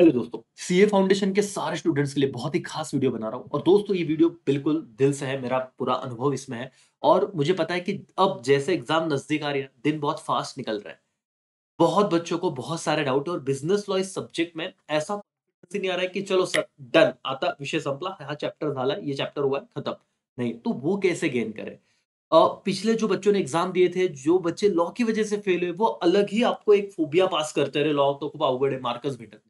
hello दोस्तों CA foundation के सारे स्टूडेंट्स के लिए बहुत ही खास वीडियो बना रहा हूँ और दोस्तों ये वीडियो बिल्कुल दिल से है मेरा पूरा अनुभव इसमें है और मुझे पता है कि अब जैसे एग्जाम नजदीक आ रही है दिन बहुत फास्ट निकल रहा है बहुत बच्चों को बहुत सारे डाउट है और बिजनेस लॉ इस सब्जेक्ट में ऐसा नहीं आ रहा है कि चलो सर डन आता विषय संपला हाँ चैप्टर डाला ये चैप्टर हुआ है खत्म नहीं तो वो कैसे गेन करे पिछले जो बच्चों ने एग्जाम दिए थे जो बच्चे लॉ की वजह से फेल हुए वो अलग ही आपको एक फोबिया पास करते रहे लॉ तो खूब अवगड़े मार्कस भेटत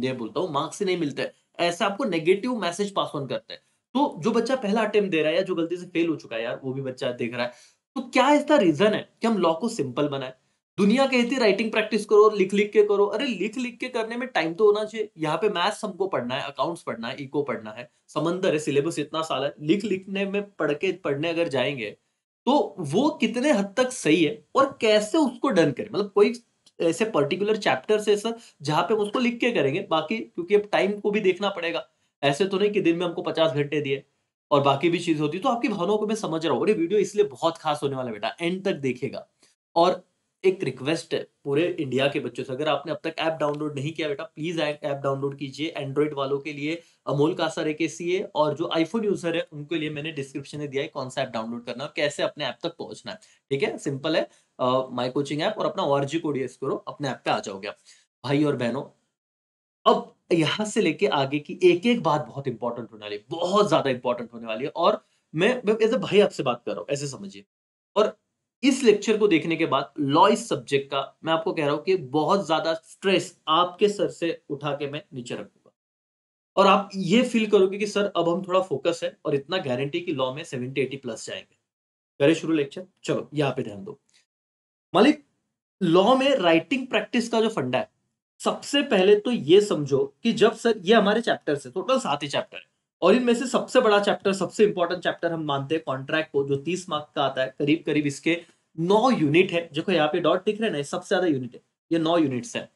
ये बोलता हूँ मार्क्स ही नहीं मिलते ऐसे आपको नेगेटिव मैसेज पास ऑन करते हैं तो जो बच्चा पहला अटेम्प्ट दे रहा है या जो गलती से फेल हो चुका है यार वो भी बच्चा देख रहा है तो क्या इसका रीजन है कि हम लॉ को सिंपल बनाए दुनिया कहती है राइटिंग प्रैक्टिस करो और लिख लिख के करो अरे लिख लिख के करने में टाइम तो होना चाहिए यहाँ पे मैथ्स हमको पढ़ना है अकाउंट्स पढ़ना है इको पढ़ना है समंदर है सिलेबस इतना साल है लिख लिखने में पढ़ के पढ़ने अगर जाएंगे तो वो कितने हद तक सही है और कैसे उसको डन करें मतलब कोई ऐसे पर्टिकुलर चैप्टर से सर जहाँ पे हम उसको लिख के करेंगे बाकी क्योंकि अब टाइम को भी देखना पड़ेगा ऐसे तो नहीं कि दिन में हमको पचास घंटे दिए और बाकी भी चीज होती तो आपकी भावनाओं को मैं समझ रहा हूँ और ये वीडियो इसलिए बहुत खास होने वाला बेटा एंड तक देखेगा और एक रिक्वेस्ट है पूरे इंडिया के बच्चों से अगर आपने अब तक ऐप डाउनलोड नहीं किया बेटा प्लीज ऐप डाउनलोड कीजिए एंड्रॉइड वालों के लिए अमोल का एक के है और जो आईफोन यूजर है उनके लिए मैंने डिस्क्रिप्शन में दिया है कौन सा ऐप डाउनलोड करना है कैसे अपने ऐप तक पहुंचना है ठीक है सिंपल है माई कोचिंग ऐप और अपना ओ कोड यूज करो अपने ऐप पे आ जाओगे भाई और बहनों अब यहां से लेके आगे की एक एक बात बहुत इंपॉर्टेंट होने वाली है बहुत ज्यादा इंपॉर्टेंट होने वाली है और मैं एज ए भाई आपसे बात कर रहा हूँ ऐसे समझिए और इस लेक्चर को देखने के बाद लॉ इस सब्जेक्ट का मैं आपको कह रहा हूं कि बहुत ज्यादा स्ट्रेस आपके सर से उठा के मैं नीचे रखूंगा और आप ये फील करोगे कि सर अब हम थोड़ा फोकस है और इतना गारंटी कि लॉ में सेवेंटी एटी प्लस जाएंगे करे शुरू लेक्चर चलो यहाँ पे ध्यान दो मालिक लॉ में राइटिंग प्रैक्टिस का जो फंडा है सबसे पहले तो ये समझो कि जब सर ये हमारे चैप्टर है टोटल सात ही चैप्टर है और इनमें से सबसे बड़ा चैप्टर सबसे इंपॉर्टेंट चैप्टर हम मानते हैं कॉन्ट्रैक्ट को जो तीस मार्क का आता है करीब करीब इसके नौ यूनिट है देखो यहाँ पे डॉट दिख रहे हैं ना सबसे ज्यादा यूनिट है ये नौ यूनिट्स है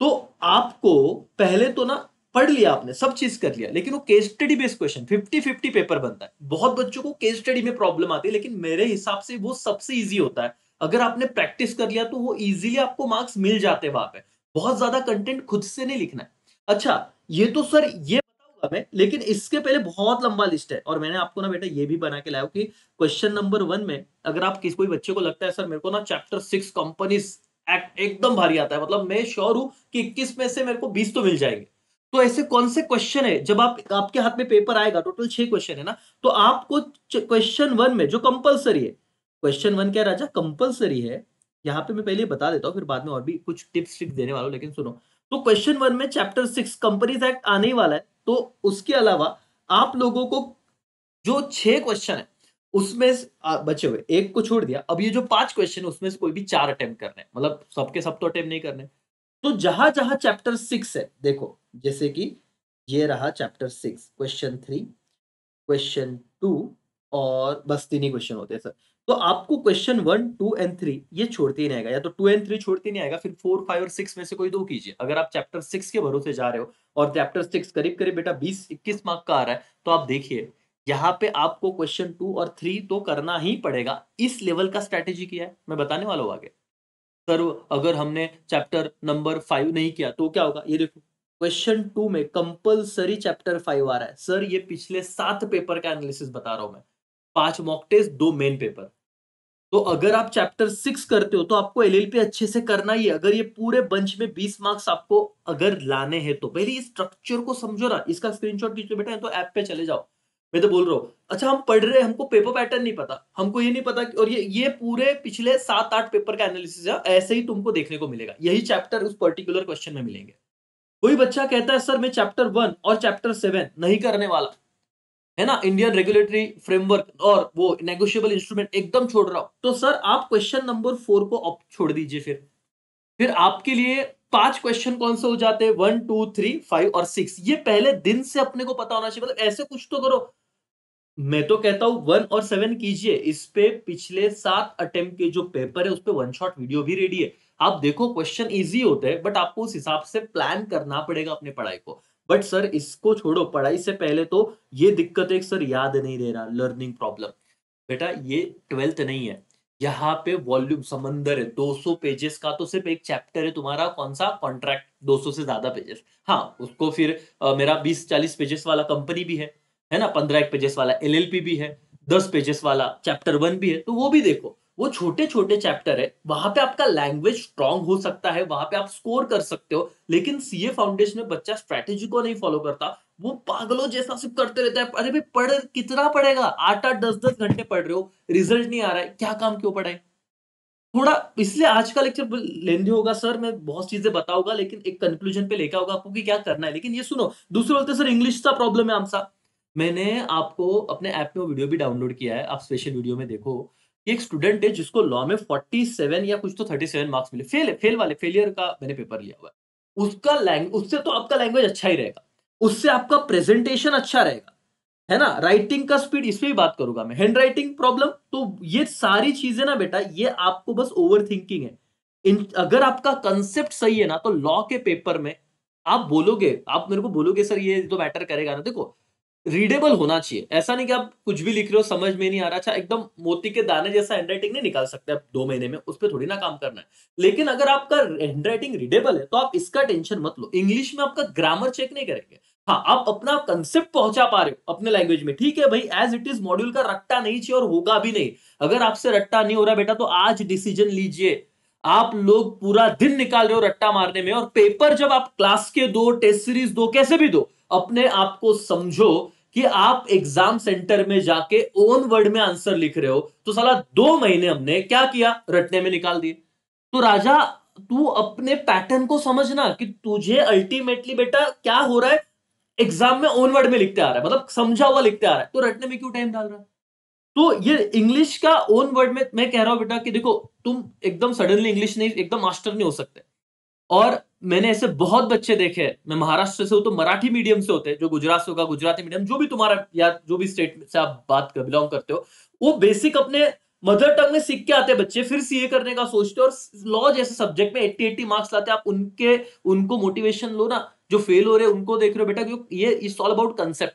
तो आपको पहले तो ना पढ़ लिया आपने सब चीज कर लिया लेकिन वो case study based question 50 50 paper बनता है बहुत बच्चों को केस स्टडी में प्रॉब्लम आती है लेकिन मेरे हिसाब से वो सबसे इजी होता है अगर आपने प्रैक्टिस कर लिया तो वो इजीली आपको मार्क्स मिल जाते हैं वहां पे बहुत ज्यादा कंटेंट खुद से नहीं लिखना है अच्छा ये तो सर ये हुआ मैं लेकिन इसके पहले बहुत लंबा लिस्ट है और मैंने आपको ना बेटा ये भी बना के लाया कि क्वेश्चन नंबर वन में अगर आप किसी कोई बच्चे को लगता है सर मेरे को ना चैप्टर सिक्स कंपनीज एक्ट एकदम भारी आता है मतलब मैं श्योर हूं कि इक्कीस में से मेरे को बीस तो मिल जाएंगे तो ऐसे कौन से क्वेश्चन है जब आप आपके हाथ में पेपर आएगा टोटल छह क्वेश्चन है ना तो आपको क्वेश्चन वन में जो कंपलसरी है क्वेश्चन वन क्या राजा कंपलसरी है यहाँ पे मैं पहले बता देता हूँ फिर बाद में और भी कुछ टिप्स टिप्स देने वाला हूँ लेकिन सुनो तो क्वेश्चन वन में चैप्टर सिक्स कंपनीज एक्ट आने ही वाला है तो उसके अलावा आप लोगों को जो छह क्वेश्चन है उसमें बचे हुए एक को छोड़ दिया अब ये जो पांच क्वेश्चन है उसमें से कोई भी चार अटेम्प्ट करने मतलब सबके सब तो अटेम्प्ट नहीं करने तो जहां जहां चैप्टर सिक्स है देखो जैसे कि ये रहा chapter six question three question two और बस तीन ही क्वेश्चन होते हैं सर तो आपको question one two and three ये छोड़ते ही नहीं आएगा या तो टू एंड थ्री छोड़ते नहीं आएगा फिर फोर फाइव और सिक्स में से कोई दो कीजिए अगर आप चैप्टर सिक्स के भरोसे जा रहे हो और चैप्टर सिक्स करीब करीब बेटा बीस इक्कीस मार्क का आ रहा है तो आप देखिए यहाँ पे आपको क्वेश्चन टू और थ्री तो करना ही पड़ेगा इस लेवल का स्ट्रैटेजी किया है मैं बताने वाला हूँ आगे सर अगर हमने चैप्टर नंबर फाइव नहीं किया तो क्या होगा ये देखो क्वेश्चन टू में कंपलसरी चैप्टर फाइव आ रहा है सर ये पिछले सात पेपर का एनालिसिस बता रहा हूँ मैं पांच मॉक टेस्ट दो मेन पेपर तो अगर आप चैप्टर सिक्स करते हो तो आपको एल अच्छे से करना ही है अगर ये पूरे बंच में बीस मार्क्स आपको अगर लाने हैं तो पहले स्ट्रक्चर को समझो ना इसका स्क्रीनशॉट लीजिए बेटा तो ऐप पे चले जाओ मैं तो बोल रहा हूँ अच्छा हम पढ़ रहे हैं हमको पेपर पैटर्न नहीं पता हमको ये नहीं पता और ये ये पूरे पिछले सात आठ पेपर का एनालिसिस है ऐसे ही तुमको देखने को मिलेगा यही चैप्टर उस पर्टिकुलर क्वेश्चन में मिलेंगे कोई बच्चा कहता है सर मैं चैप्टर वन और चैप्टर सेवन नहीं करने वाला है ना इंडियन रेगुलेटरी फ्रेमवर्क और वो नेगोशियबल इंस्ट्रूमेंट एकदम छोड़ रहा हूं तो सर आप क्वेश्चन नंबर फोर को आप छोड़ दीजिए फिर फिर आपके लिए पांच क्वेश्चन कौन से हो जाते हैं वन टू थ्री फाइव और सिक्स ये पहले दिन से अपने को पता होना चाहिए मतलब ऐसे कुछ तो करो मैं तो कहता हूं वन और सेवन कीजिए इस पे पिछले सात अटेम्प्ट के जो पेपर है उस पर वन शॉट वीडियो भी रेडी है आप देखो क्वेश्चन इजी होते हैं बट आपको उस हिसाब से प्लान करना पड़ेगा अपने पढ़ाई को बट सर इसको छोड़ो पढ़ाई से पहले तो ये दिक्कत एक सर याद नहीं दे रहा लर्निंग प्रॉब्लम बेटा ये ट्वेल्थ नहीं है यहाँ पे वॉल्यूम समंदर है 200 पेजेस का तो सिर्फ एक चैप्टर है तुम्हारा कौन सा कॉन्ट्रैक्ट 200 से ज्यादा पेजेस हाँ उसको फिर आ, मेरा 20-40 पेजेस वाला कंपनी भी है है ना पंद्रह एक पेजेस वाला एल भी है दस पेजेस वाला चैप्टर वन भी है तो वो भी देखो वो छोटे छोटे चैप्टर है वहां पे आपका लैंग्वेज स्ट्रांग हो सकता है वहां पे आप स्कोर कर सकते हो लेकिन सीए फाउंडेशन में बच्चा स्ट्रैटेजी को नहीं फॉलो करता वो पागलों जैसा सिर्फ करते रहता है अरे भाई पढ़ कितना पढ़ेगा आठ आठ दस दस घंटे पढ़ रहे हो रिजल्ट नहीं आ रहा है क्या काम क्यों पढ़ाए थोड़ा इसलिए आज का लेक्चर लेंदी होगा सर मैं बहुत चीजें बताऊंगा लेकिन एक कंक्लूजन पे लेकर होगा आपको कि क्या करना है लेकिन ये सुनो दूसरे बोलते सर इंग्लिश का प्रॉब्लम है आमसा मैंने आपको अपने ऐप में वीडियो भी डाउनलोड किया है आप स्पेशल वीडियो में देखो एक स्टूडेंट है जिसको लॉ में 47 या कुछ तो 37 मार्क्स मिले फेल फेल वाले फेलियर का मैंने पेपर लिया हुआ है उसका लैंग्वेज उससे तो आपका लैंग्वेज अच्छा ही रहेगा उससे आपका प्रेजेंटेशन अच्छा रहेगा है ना राइटिंग का स्पीड इस पर बात करूंगा मैं हैंड राइटिंग प्रॉब्लम तो ये सारी चीजें ना बेटा ये आपको बस ओवर है इन अगर आपका कंसेप्ट सही है ना तो लॉ के पेपर में आप बोलोगे आप मेरे को बोलोगे सर ये तो मैटर करेगा ना देखो रीडेबल होना चाहिए ऐसा नहीं कि आप कुछ भी लिख रहे हो समझ में नहीं आ रहा अच्छा एकदम मोती के दाने जैसा हैंडराइटिंग नहीं निकाल सकते आप दो महीने में उस पर थोड़ी ना काम करना है लेकिन अगर आपका हैंडराइटिंग रीडेबल है तो आप इसका टेंशन मत लो इंग्लिश में आपका ग्रामर चेक नहीं करेंगे हाँ आप अपना कंसेप्ट पहुंचा पा रहे हो अपने लैंग्वेज में ठीक है भाई एज इट इज मॉड्यूल का रट्टा नहीं चाहिए और होगा भी नहीं अगर आपसे रट्टा नहीं हो रहा बेटा तो आज डिसीजन लीजिए आप लोग पूरा दिन निकाल रहे हो रट्टा मारने में और पेपर जब आप क्लास के दो टेस्ट सीरीज दो कैसे भी दो अपने आप को समझो कि आप एग्जाम सेंटर में जाके ओन वर्ड में आंसर लिख रहे हो तो साला दो महीने हमने क्या किया रटने में निकाल दिए तो राजा तू अपने पैटर्न को समझना कि तुझे अल्टीमेटली बेटा क्या हो रहा है एग्जाम में ओन वर्ड में लिखते आ रहा है मतलब समझा हुआ लिखते आ रहा है तो रटने में क्यों टाइम डाल रहा है तो ये इंग्लिश का ओन वर्ड में मैं कह रहा हूं बेटा कि देखो तुम एकदम सडनली इंग्लिश नहीं एकदम मास्टर नहीं हो सकते और मैंने ऐसे बहुत बच्चे देखे मैं महाराष्ट्र से हूँ तो मराठी मीडियम से होते हैं जो गुजरात से होगा गुजराती मीडियम जो भी तुम्हारा या जो भी स्टेट से आप बात कर बिलोंग करते हो वो बेसिक अपने मदर टंग में सीख के आते बच्चे फिर सीए करने का सोचते और लॉ जैसे सब्जेक्ट में एट्टी एट्टी मार्क्स लाते आप उनके उनको मोटिवेशन लो ना जो फेल हो रहे हैं उनको देख रहे हो बेटा क्यों ये इट्स ऑल अबाउट कंसेप्ट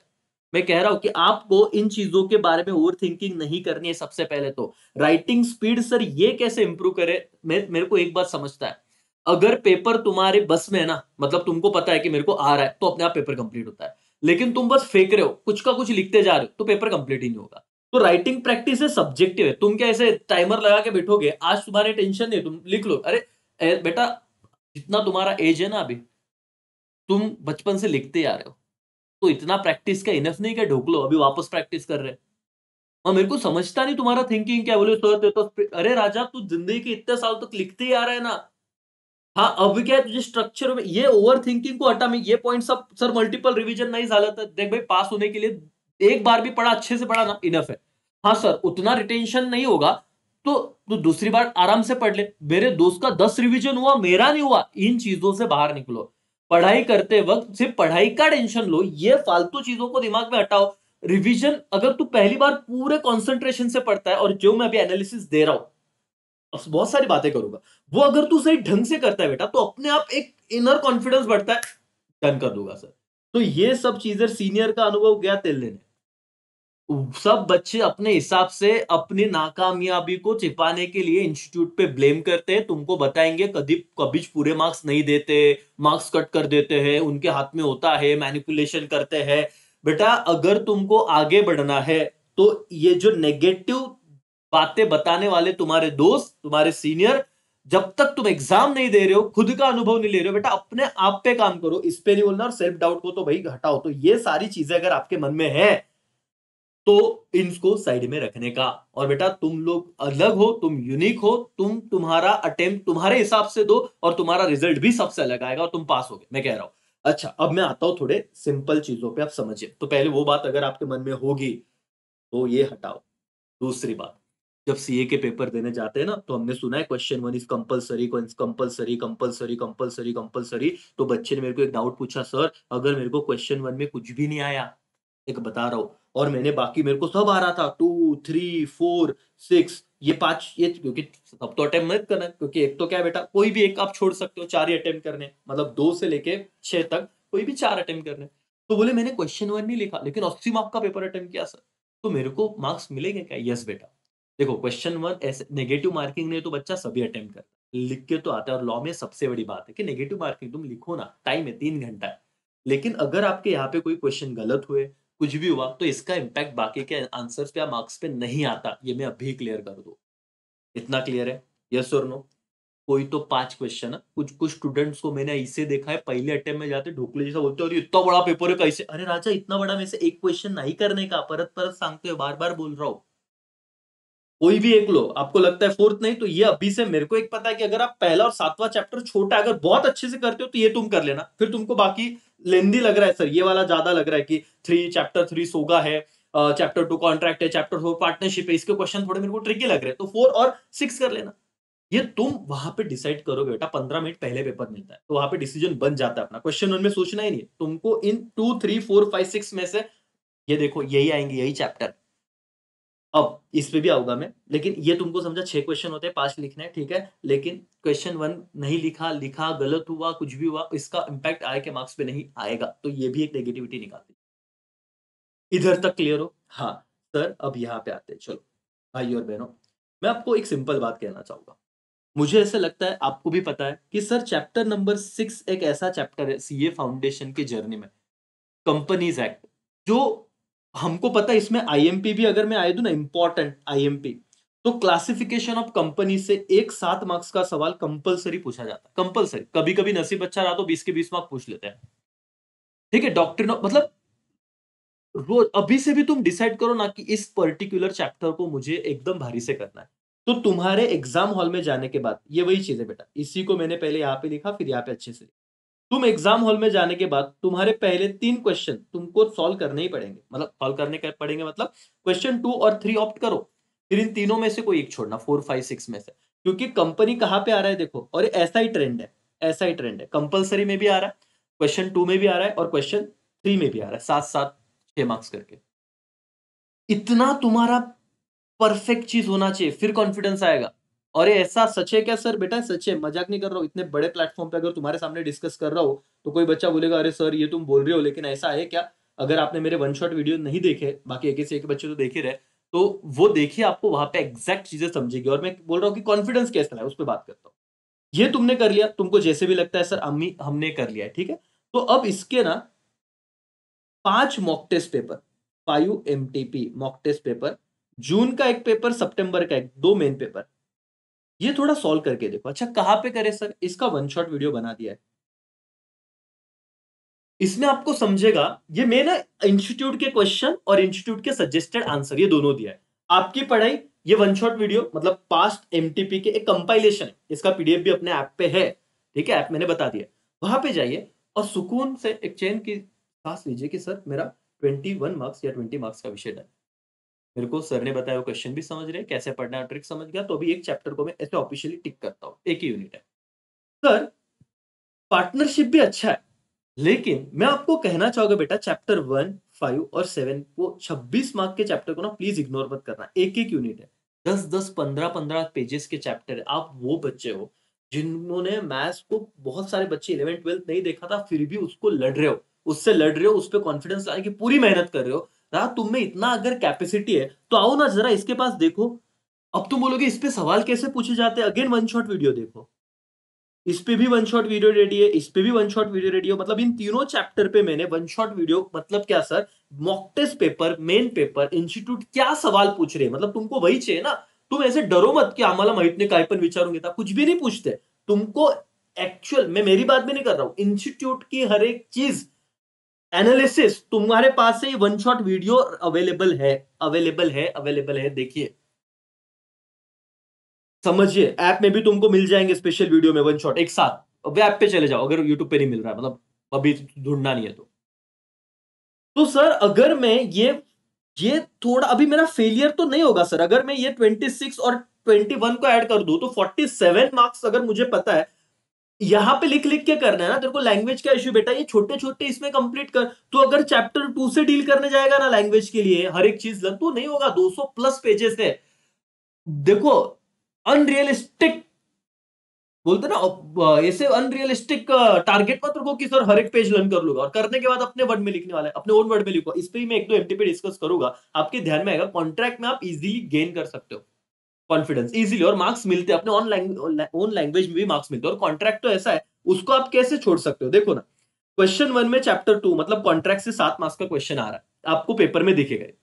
मैं कह रहा हूं कि आपको इन चीजों के बारे में ओवर थिंकिंग नहीं करनी है सबसे पहले तो राइटिंग स्पीड सर ये कैसे इंप्रूव करे मेरे को एक बात समझता है अगर पेपर तुम्हारे बस में है ना मतलब तुमको पता है कि मेरे को आ रहा है तो अपने आप पेपर कंप्लीट होता है लेकिन तुम बस फेंक रहे हो कुछ का कुछ लिखते जा रहे हो तो पेपर कंप्लीट ही नहीं होगा तो राइटिंग प्रैक्टिस है सब्जेक्टिव है तुम क्या ऐसे टाइमर लगा के बैठोगे आज तुम्हारे टेंशन नहीं तुम लिख लो अरे बेटा जितना तुम्हारा एज है ना अभी तुम बचपन से लिखते आ रहे हो तो इतना प्रैक्टिस का इनफ नहीं क्या ढोक लो अभी वापस प्रैक्टिस कर रहे हैं और मेरे को समझता नहीं तुम्हारा थिंकिंग क्या बोले तो, तो, तो, अरे राजा तू जिंदगी के इतने साल तक लिखते ही आ रहा है ना हाँ अभी क्या तुझे स्ट्रक्चर में ये ओवर थिंकिंग को हटा में ये पॉइंट सब सर मल्टीपल रिवीजन नहीं जाता था देख भाई पास होने के लिए एक बार भी पढ़ा अच्छे से पढ़ा ना इनफ है हाँ सर उतना रिटेंशन नहीं होगा तो तो दूसरी बार आराम से पढ़ ले मेरे दोस्त का दस रिवीजन हुआ मेरा नहीं हुआ इन चीजों से बाहर निकलो पढ़ाई करते वक्त सिर्फ पढ़ाई का टेंशन लो ये फालतू चीजों को दिमाग में हटाओ रिवीजन अगर तू पहली बार पूरे कॉन्सेंट्रेशन से पढ़ता है और जो मैं अभी एनालिसिस दे रहा हूं बहुत सारी बातें करूंगा वो अगर तू सही ढंग से करता है बेटा तो अपने आप एक इनर कॉन्फिडेंस बढ़ता है डन कर दूंगा सर तो ये सब चीजें सीनियर का अनुभव गया तेल्ले ने सब बच्चे अपने हिसाब से अपनी नाकामयाबी को छिपाने के लिए इंस्टीट्यूट पे ब्लेम करते हैं तुमको बताएंगे कभी कभी पूरे मार्क्स नहीं देते मार्क्स कट कर देते हैं उनके हाथ में होता है मैनिपुलेशन करते हैं बेटा अगर तुमको आगे बढ़ना है तो ये जो नेगेटिव बातें बताने वाले तुम्हारे दोस्त तुम्हारे सीनियर जब तक तुम एग्जाम नहीं दे रहे हो खुद का अनुभव नहीं ले रहे हो बेटा अपने आप पे काम करो इस पे नहीं बोलना और सेल्फ डाउट को तो भाई घटाओ तो ये सारी चीजें अगर आपके मन में है तो इनको साइड में रखने का और बेटा तुम लोग अलग हो तुम यूनिक हो तुम तुम्हारा अटेम्प्ट तुम्हारे हिसाब से दो और तुम्हारा रिजल्ट भी सबसे अलग आएगा और तुम पास हो गए मैं कह रहा हूं अच्छा अब मैं आता हूं थोड़े सिंपल चीजों पे आप समझिए तो पहले वो बात अगर आपके मन में होगी तो ये हटाओ दूसरी बात जब सीए के पेपर देने जाते हैं ना तो हमने सुना है question one is compulsory compulsory compulsory compulsory compulsory तो बच्चे ने मेरे को एक डाउट पूछा सर अगर मेरे को क्वेश्चन वन में कुछ भी नहीं आया एक बता रहा हूँ और मैंने बाकी मेरे को सब आ रहा था टू थ्री फोर सिक्स ये पांच ये क्योंकि सब तो अटेम्प्ट मत करना क्योंकि एक तो क्या बेटा कोई भी एक आप छोड़ सकते हो चार ही अटेम्प्ट करने मतलब दो से लेके छह तक कोई भी चार अटेम्प्ट करने तो बोले मैंने क्वेश्चन वन नहीं लिखा लेकिन अस्सी मार्क का पेपर अटेम्प्ट किया सर तो मेरे को मार्क्स मिलेंगे क्या यस बेटा देखो क्वेश्चन वन ऐसे नेगेटिव मार्किंग नहीं तो बच्चा सभी अटेम्प्ट करता है लिख के तो आता है और लॉ में सबसे बड़ी बात है कि नेगेटिव मार्किंग तुम लिखो ना टाइम है तीन घंटा है लेकिन अगर आपके यहाँ पे कोई क्वेश्चन गलत हुए कुछ भी हुआ तो इसका इम्पैक्ट बाकी के आंसर्स पे या मार्क्स पे नहीं आता ये मैं अभी क्लियर कर दू इतना क्लियर है यस और नो कोई तो पांच क्वेश्चन है कुछ कुछ स्टूडेंट्स को मैंने इसे देखा है पहले अटेम्प्ट में जाते ढोकले जैसा बोलते और इतना बड़ा पेपर है कैसे अरे राजा इतना बड़ा में से एक क्वेश्चन नहीं करने का परत परत सांगते हो बार बार बोल रहा हूँ कोई भी एक लो आपको लगता है फोर्थ नहीं तो ये अभी से मेरे को एक पता है कि अगर आप पहला और सातवां चैप्टर छोटा अगर बहुत अच्छे से करते हो तो ये तुम कर लेना फिर तुमको बाकी लेंदी लग रहा है सर ये वाला ज्यादा लग रहा है कि थ्री चैप्टर थ्री सोगा है चैप्टर टू कॉन्ट्रैक्ट है चैप्टर फोर पार्टनरशिप है इसके क्वेश्चन थोड़े मेरे को ट्रिकी लग रहे हैं तो फोर और सिक्स कर लेना ये तुम वहां पे डिसाइड करो बेटा पंद्रह मिनट पहले पेपर मिलता है तो वहां पे डिसीजन बन जाता है अपना क्वेश्चन उनमें सोचना ही नहीं तुमको इन two three four five six में से ये देखो यही आएंगे यही चैप्टर अब इस पे भी आऊंगा मैं लेकिन ये तुमको समझा छह क्वेश्चन होते हैं पांच लिखने हैं ठीक है लेकिन क्वेश्चन वन नहीं लिखा लिखा गलत हुआ कुछ भी हुआ इसका इम्पैक्ट आए के मार्क्स पे नहीं आएगा तो ये भी एक नेगेटिविटी निकालती इधर तक क्लियर हो हाँ सर अब यहाँ पे आते हैं चलो भाई और बहनों मैं आपको एक सिंपल बात कहना चाहूंगा मुझे ऐसा लगता है आपको भी पता है कि सर चैप्टर नंबर सिक्स एक ऐसा चैप्टर है सी फाउंडेशन के जर्नी में कंपनीज एक्ट जो हमको पता है इसमें आईएमपी भी अगर मैं आए दू ना इंपॉर्टेंट आईएमपी तो क्लासिफिकेशन ऑफ कंपनी से एक सात मार्क्स का सवाल कंपलसरी पूछा जाता है कंपलसरी कभी कभी नसीब अच्छा रहा तो बीस के बीस मार्क्स पूछ लेते हैं ठीक है डॉक्टर मतलब रोज अभी से भी तुम डिसाइड करो ना कि इस पर्टिकुलर चैप्टर को मुझे एकदम भारी से करना है तो तुम्हारे एग्जाम हॉल में जाने के बाद ये वही चीज है बेटा इसी को मैंने पहले यहाँ पे लिखा फिर यहाँ पे अच्छे से लिखा तुम एग्जाम हॉल में जाने के बाद तुम्हारे पहले तीन क्वेश्चन तुमको सॉल्व करने ही पड़ेंगे मतलब सॉल्व करने के पड़ेंगे मतलब क्वेश्चन टू और थ्री ऑप्ट करो फिर इन तीनों में से कोई एक छोड़ना फोर फाइव सिक्स में से क्योंकि कंपनी कहाँ पे आ रहा है देखो और ऐसा ही ट्रेंड है ऐसा ही ट्रेंड है कंपल्सरी में भी आ रहा है क्वेश्चन टू में भी आ रहा है और क्वेश्चन थ्री में भी आ रहा है सात सात छह मार्क्स करके इतना तुम्हारा परफेक्ट चीज होना चाहिए फिर कॉन्फिडेंस आएगा और ऐसा सच है क्या सर बेटा सच है मजाक नहीं कर रहा हूँ इतने बड़े प्लेटफॉर्म पे अगर तुम्हारे सामने डिस्कस कर रहा हो तो कोई बच्चा बोलेगा अरे सर ये तुम बोल रहे हो लेकिन ऐसा है क्या अगर आपने मेरे वन शॉट वीडियो नहीं देखे बाकी एक से एक बच्चे तो देखे रहे तो वो देखिए आपको वहां पे एग्जैक्ट चीजें समझेगी और मैं बोल रहा हूँ कि कॉन्फिडेंस कैसा है उस पर बात करता हूँ ये तुमने कर लिया तुमको जैसे भी लगता है सर अम्मी हमने कर लिया है ठीक है तो अब इसके ना पांच mock test paper five M mock test paper जून का एक पेपर सितंबर का एक दो मेन पेपर ये थोड़ा सॉल्व करके देखो अच्छा कहाँ पे करे सर इसका वन शॉट वीडियो बना दिया है इसमें आपको समझेगा ये मैं इंस्टीट्यूट के क्वेश्चन और इंस्टीट्यूट के सजेस्टेड आंसर ये दोनों दिया है आपकी पढ़ाई ये वन शॉट वीडियो मतलब पास्ट एमटीपी के एक कंपाइलेशन है इसका पीडीएफ भी अपने ऐप पे है ठीक है ऐप मैंने बता दिया वहां पे जाइए और सुकून से एक चैन की सांस लीजिए कि सर मेरा 21 मार्क्स या 20 मार्क्स का विषय डाल मेरे को सर ने बताया वो क्वेश्चन भी समझ रहे कैसे पढ़ना है ट्रिक समझ गया तो अभी एक चैप्टर को मैं ऐसे ऑफिशियली टिक करता हूँ एक ही यूनिट है सर पार्टनरशिप भी अच्छा है लेकिन मैं आपको कहना चाहूंगा बेटा चैप्टर वन फाइव और सेवन को छब्बीस मार्क के चैप्टर को ना प्लीज इग्नोर मत करना एक एक यूनिट है दस दस पंद्रह पंद्रह पेजेस के चैप्टर है आप वो बच्चे हो जिन्होंने मैथ्स को बहुत सारे बच्चे इलेवन ट्वेल्थ नहीं देखा था फिर भी उसको लड़ रहे हो उससे लड़ रहे हो उस पर कॉन्फिडेंस लाने की पूरी मेहनत कर रहे हो रहा तुम में इतना अगर कैपेसिटी है तो आओ ना जरा इसके पास देखो अब तुम बोलोगे इस पे सवाल कैसे पूछे जाते हैं अगेन वन शॉट वीडियो देखो इस पे भी वन शॉट वीडियो रेडी है इस पे भी वन शॉट वीडियो रेडी है मतलब इन तीनों चैप्टर पे मैंने वन शॉट वीडियो मतलब क्या sir mock test paper main paper institute क्या सवाल पूछ रहे हैं मतलब तुमको वही चाहिए ना तुम ऐसे डरो मत कि आम्हाला महित ने काय विचारूंगे था कुछ भी नहीं पूछते तुमको एक्चुअल मैं मेरी बात भी नहीं कर रहा हूँ इंस्टीट्यूट की हर एक चीज एनालिसिस तुम्हारे पास से वन शॉट वीडियो अवेलेबल है अवेलेबल है अवेलेबल है देखिए समझिए ऐप में भी तुमको मिल जाएंगे स्पेशल वीडियो में वन शॉट एक साथ अब ऐप पे चले जाओ अगर यूट्यूब पे नहीं मिल रहा है मतलब अभी ढूंढना नहीं है तो तो सर अगर मैं ये ये थोड़ा अभी मेरा फेलियर तो नहीं होगा सर अगर मैं ये 26 और 21 को ऐड कर दू तो 47 मार्क्स अगर मुझे पता है यहाँ पे लिख लिख के करना है ना तेरे को लैंग्वेज का इश्यू बेटा ये छोटे छोटे इसमें कंप्लीट कर तो अगर चैप्टर टू से डील करने जाएगा ना लैंग्वेज के लिए हर एक चीज तो नहीं होगा 200 प्लस पेजेस है देखो अनरियलिस्टिक बोलते ना ऐसे अनरियलिस्टिक टारगेट मत रखो कि सर हर एक पेज लर्न कर लूंगा और करने के बाद अपने वर्ड में लिखने वाला है अपने ओन वर्ड में लिखो इस पर मैं एक दो एमटीपी डिस्कस करूंगा आपके ध्यान में आएगा कॉन्ट्रैक्ट में आप इजिली गेन कर सकते हो कॉन्फिडेंस इजिली और मार्क्स मिलते हैं अपने ऑन ओन लैंग्वेज में भी मार्क्स मिलते हैं और कॉन्ट्रैक्ट तो ऐसा है उसको आप कैसे छोड़ सकते हो देखो ना क्वेश्चन वन में चैप्टर टू मतलब कॉन्ट्रैक्ट से सात मार्क्स का क्वेश्चन आ रहा है आपको पेपर में गए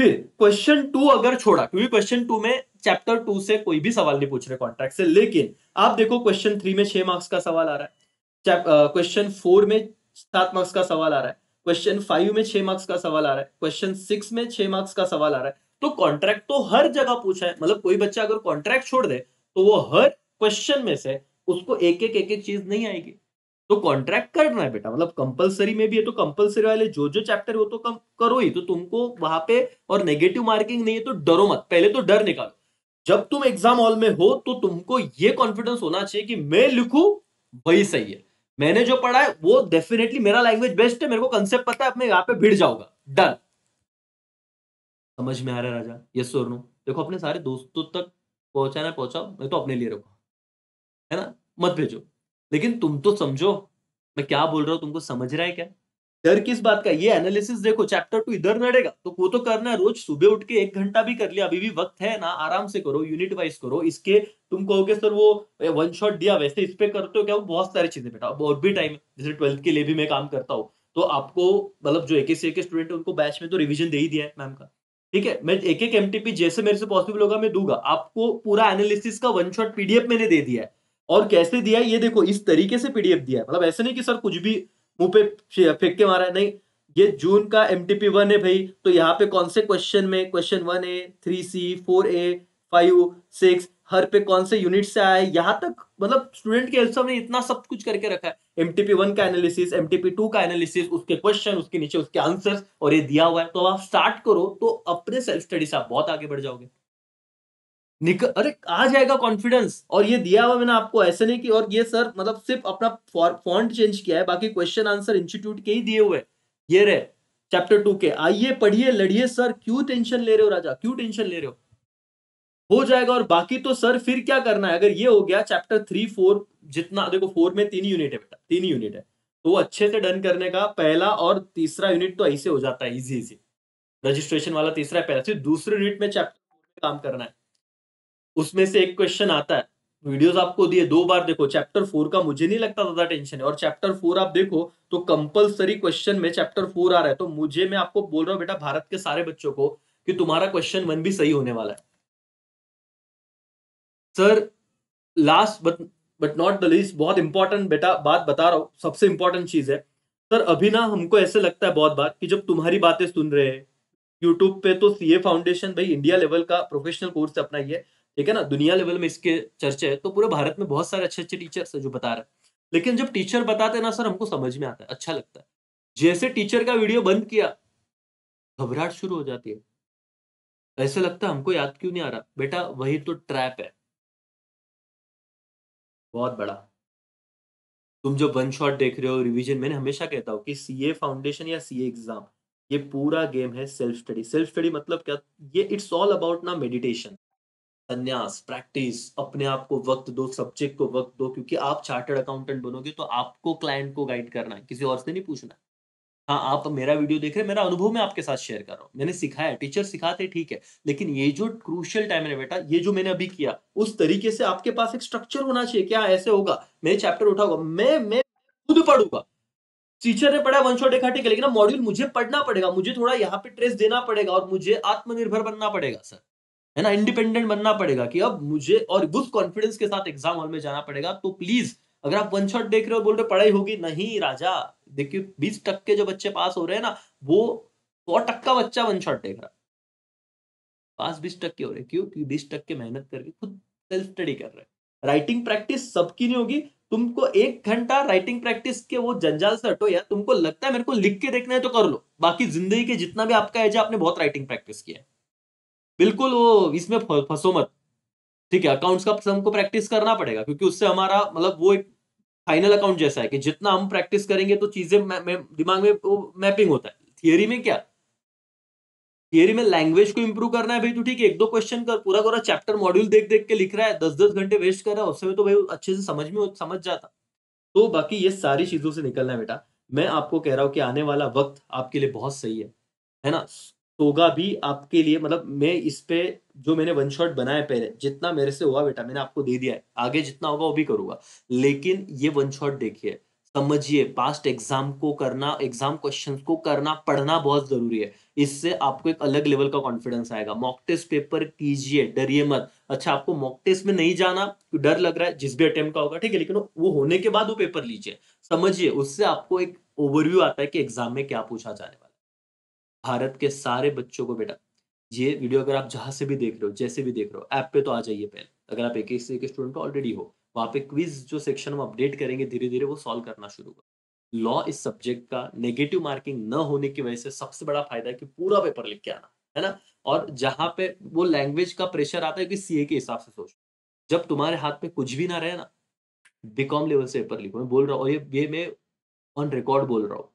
फिर क्वेश्चन टू अगर छोड़ा क्योंकि क्वेश्चन टू में चैप्टर टू से कोई भी सवाल नहीं पूछ रहे कॉन्ट्रैक्ट से लेकिन आप देखो क्वेश्चन थ्री में छह मार्क्स का सवाल आ रहा है क्वेश्चन फोर में सात मार्क्स का सवाल आ रहा है क्वेश्चन फाइव में छह मार्क्स का सवाल आ रहा है क्वेश्चन सिक्स में छह मार्क्स का सवाल आ रहा है तो कॉन्ट्रैक्ट तो हर जगह पूछा है मतलब कोई बच्चा अगर कॉन्ट्रैक्ट छोड़ दे तो वो हर क्वेश्चन में से उसको एक एक एक एक चीज नहीं आएगी तो कॉन्ट्रैक्ट करना है बेटा मतलब कंपलसरी में भी है तो कंपलसरी वाले जो जो चैप्टर हो तो कम करो ही तो तुमको वहां पे और नेगेटिव मार्किंग नहीं है तो डरो मत पहले तो डर निकालो जब तुम एग्जाम हॉल में हो तो तुमको ये कॉन्फिडेंस होना चाहिए कि मैं लिखू वही सही है मैंने जो पढ़ा है वो डेफिनेटली मेरा लैंग्वेज बेस्ट है मेरे को कंसेप्ट पता है मैं यहाँ पे भिड़ जाऊंगा डन समझ में आ रहा है राजा यस और नो देखो अपने सारे दोस्तों तक पहुंचाना पहुंचाओ मैं तो अपने लिए रखो है ना मत भेजो लेकिन तुम तो समझो मैं क्या बोल रहा हूँ तुमको समझ रहा है क्या डर किस बात का ये एनालिसिस देखो चैप्टर टू इधर नड़ेगा तो वो तो करना है रोज सुबह उठ के एक घंटा भी कर लिया अभी भी वक्त है ना आराम से करो यूनिट वाइज करो इसके तुम कहोगे सर वो वन शॉट दिया वैसे इस पे करते हो क्या वो बहुत सारी चीजें बेटा और भी टाइम जैसे ट्वेल्थ के लिए भी मैं काम करता हूँ तो आपको मतलब जो एक से एक स्टूडेंट है उनको बैच में तो रिविजन दे ही दिया है मैम का ठीक है मैं एक एक एमटीपी जैसे मेरे से पॉसिबल होगा मैं दूंगा आपको पूरा एनालिसिस का वन शॉट पीडीएफ मैंने दे दिया है और कैसे दिया है ये देखो इस तरीके से पीडीएफ दिया है मतलब ऐसे नहीं कि सर कुछ भी मुंह पे फेंक के मारा है नहीं ये जून का एम टी पी वन है भाई तो यहाँ पे कौन से क्वेश्चन में question one A three C four A five six हर पे कौन से यूनिट से आए यहाँ तक मतलब स्टूडेंट के हेल्प ने इतना सब कुछ करके रखा है एम पी वन का analysis M T P two का एनालिसिस उसके क्वेश्चन उसके नीचे उसके आंसर और ये दिया हुआ है तो आप स्टार्ट करो तो अपने सेल्फ स्टडी से आप बहुत आगे बढ़ जाओगे निकल अरे आ जाएगा कॉन्फिडेंस और ये दिया हुआ मैंने आपको ऐसे नहीं कि और ये सर मतलब सिर्फ अपना फॉन्ट चेंज किया है बाकी क्वेश्चन आंसर इंस्टीट्यूट के ही दिए हुए ये रहे चैप्टर टू के आइए पढ़िए लड़िए सर क्यों टेंशन ले रहे हो राजा क्यों टेंशन ले रहे हो हो जाएगा और बाकी तो सर फिर क्या करना है अगर ये हो गया चैप्टर थ्री फोर जितना देखो फोर में तीन यूनिट है बेटा तीन यूनिट है तो वो अच्छे से डन करने का पहला और तीसरा यूनिट तो ऐसे हो जाता है इजी इजी रजिस्ट्रेशन वाला तीसरा है पहला फिर दूसरे यूनिट में चैप्टर काम करना है उसमें से एक क्वेश्चन आता है वीडियोज आपको दिए दो बार देखो चैप्टर फोर का मुझे नहीं लगता ज्यादा टेंशन है और चैप्टर फोर आप देखो तो कंपलसरी क्वेश्चन में चैप्टर फोर आ रहा है तो मुझे मैं आपको बोल रहा हूँ बेटा भारत के सारे बच्चों को कि तुम्हारा क्वेश्चन वन भी सही होने वाला है sir last but but not the least बहुत इंपॉर्टेंट बेटा बात बता रहा हूँ सबसे इंपॉर्टेंट चीज है सर अभी ना हमको ऐसे लगता है बहुत बार कि जब तुम्हारी बातें सुन रहे हैं यूट्यूब पे तो सी ए फाउंडेशन भाई इंडिया लेवल का प्रोफेशनल कोर्स अपना ही है ठीक है ना दुनिया लेवल में इसके चर्चे है तो पूरे भारत में बहुत सारे अच्छे अच्छे टीचर्स है जो बता रहे हैं लेकिन जब टीचर बताते ना सर हमको समझ में आता है अच्छा लगता है जैसे टीचर का वीडियो बंद किया घबराहट शुरू हो जाती है ऐसे लगता है हमको याद क्यों नहीं आ रहा बेटा वही तो ट्रैप है बहुत बड़ा तुम जो वन शॉट देख रहे हो रिवीजन मैंने हमेशा कहता हूँ कि सी ए फाउंडेशन या सी एग्जाम ये पूरा गेम है सेल्फ स्टडी सेल्फ स्टडी मतलब क्या ये इट्स ऑल अबाउट ना मेडिटेशन संन्यास प्रैक्टिस अपने आप को वक्त दो सब्जेक्ट को वक्त दो क्योंकि आप चार्टर्ड अकाउंटेंट बनोगे तो आपको क्लाइंट को गाइड करना है किसी और से नहीं पूछना हाँ आप मेरा वीडियो देख रहे हैं मेरा अनुभव मैं आपके साथ शेयर कर रहा हूँ मैंने सिखाया टीचर सिखाते ठीक है लेकिन ये जो क्रूशियल टाइम है बेटा ये जो मैंने अभी किया उस तरीके से आपके पास एक स्ट्रक्चर होना चाहिए क्या ऐसे होगा मैं चैप्टर उठाऊंगा मैं मैं खुद पढ़ूंगा टीचर ने पढ़ा वन शॉट एक हटे लेकिन मॉड्यूल मुझे पढ़ना पड़ेगा मुझे थोड़ा यहाँ पे ट्रेस देना पड़ेगा और मुझे आत्मनिर्भर बनना पड़ेगा सर है ना इंडिपेंडेंट बनना पड़ेगा कि अब मुझे और उस कॉन्फिडेंस के साथ एग्जाम हॉल में जाना पड़ेगा तो प्लीज अगर आप वन शॉट देख रहे हो बोल रहे पढ़ाई होगी नहीं राजा देखिए बीस टक्के जो बच्चे पास हो रहे हैं ना वो सौ टक्का बच्चा वन शॉट देख रहा पास बीस टक्के हो रहे क्यों क्योंकि बीस टक्के मेहनत करके खुद सेल्फ स्टडी कर रहे हैं राइटिंग प्रैक्टिस सबकी नहीं होगी तुमको एक घंटा राइटिंग प्रैक्टिस के वो जंजाल से हटो यार तुमको लगता है मेरे को लिख के देखना है तो कर लो बाकी जिंदगी के जितना भी आपका एज है आपने बहुत राइटिंग प्रैक्टिस किया है बिल्कुल वो इसमें फंसो मत ठीक है अकाउंट्स का हमको प्रैक्टिस करना पड़ेगा क्योंकि उससे हमारा मतलब वो एक फाइनल अकाउंट जैसा है कि जितना हम प्रैक्टिस करेंगे तो चीजें दिमाग में वो मैपिंग होता है थियरी में क्या थियरी में लैंग्वेज को इंप्रूव करना है भाई तो ठीक है एक दो क्वेश्चन कर पूरा पूरा चैप्टर मॉड्यूल देख देख के लिख रहा है दस दस घंटे वेस्ट कर रहा है उस समय तो भाई अच्छे से समझ में समझ जाता तो बाकी ये सारी चीजों से निकलना है बेटा मैं आपको कह रहा हूँ कि आने वाला वक्त आपके लिए बहुत सही है है ना तोगा भी आपके लिए मतलब मैं इस पे जो मैंने वन शॉट बनाया पहले जितना मेरे से हुआ बेटा मैंने आपको दे दिया है आगे जितना होगा वो भी करूंगा लेकिन ये वन शॉट देखिए समझिए पास्ट एग्जाम को करना एग्जाम क्वेश्चंस को करना पढ़ना बहुत जरूरी है इससे आपको एक अलग लेवल का कॉन्फिडेंस आएगा मॉक टेस्ट पेपर कीजिए डरिए मत अच्छा आपको मॉक टेस्ट में नहीं जाना तो डर लग रहा है जिस भी अटेम्प्ट का होगा ठीक है लेकिन वो होने के बाद वो पेपर लीजिए समझिए उससे आपको एक ओवरव्यू आता है कि एग्जाम में क्या पूछा जाने वाला भारत के सारे बच्चों को बेटा ये वीडियो अगर आप जहाँ से भी देख रहे हो जैसे भी देख रहे हो ऐप पे तो आ जाइए पहले अगर आप तो एक एक से एक स्टूडेंट ऑलरेडी हो वहाँ पे क्विज जो सेक्शन हम अपडेट करेंगे धीरे धीरे वो सॉल्व करना शुरू करो लॉ इस सब्जेक्ट का नेगेटिव मार्किंग न होने की वजह से सबसे बड़ा फायदा है कि पूरा पेपर लिख के आना है ना और जहाँ पे वो लैंग्वेज का प्रेशर आता है कि सीए के हिसाब से सोचो जब तुम्हारे हाथ में कुछ भी ना रहे ना बीकॉम लेवल से पेपर लिखो मैं बोल रहा हूँ और ये ये मैं ऑन रिकॉर्ड बोल रहा हूँ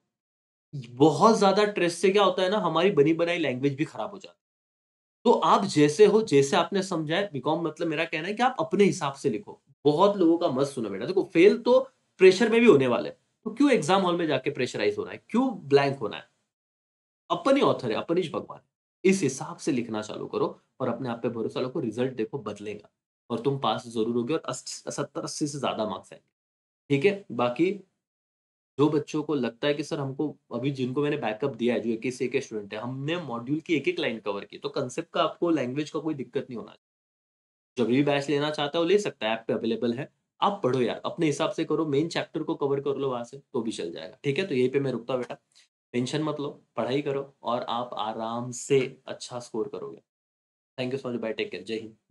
बहुत ज्यादा ट्रेस से क्या होता है ना हमारी बनी बनाई लैंग्वेज भी खराब हो जाती है तो आप जैसे हो जैसे आपने समझाया बीकॉम मतलब मेरा कहना है कि आप अपने हिसाब से लिखो बहुत लोगों का मत सुनो बेटा देखो फेल तो प्रेशर में भी होने वाले तो क्यों एग्जाम हॉल में जाके प्रेशराइज होना है क्यों ब्लैंक होना है अपन ही ऑथर है अपन ही भगवान इस हिसाब से लिखना चालू करो और अपने आप पे भरोसा रखो रिजल्ट देखो बदलेगा और तुम पास जरूर होगे और सत्तर अस्सी से ज्यादा मार्क्स आएंगे ठीक है बाकी जो बच्चों को लगता है कि सर हमको अभी जिनको मैंने बैकअप दिया है जो एक से एक स्टूडेंट है हमने मॉड्यूल की एक एक लाइन कवर की तो कंसेप्ट का आपको लैंग्वेज का कोई दिक्कत नहीं होना चाहिए जब भी बैच लेना चाहता है वो ले सकता है ऐप पे अवेलेबल है आप पढ़ो यार अपने हिसाब से करो मेन चैप्टर को कवर कर लो वहां से तो भी चल जाएगा ठीक है तो यही पे मैं रुकता बेटा टेंशन मत लो पढ़ाई करो और आप आराम से अच्छा स्कोर करोगे thank you so much bye take care जय हिंद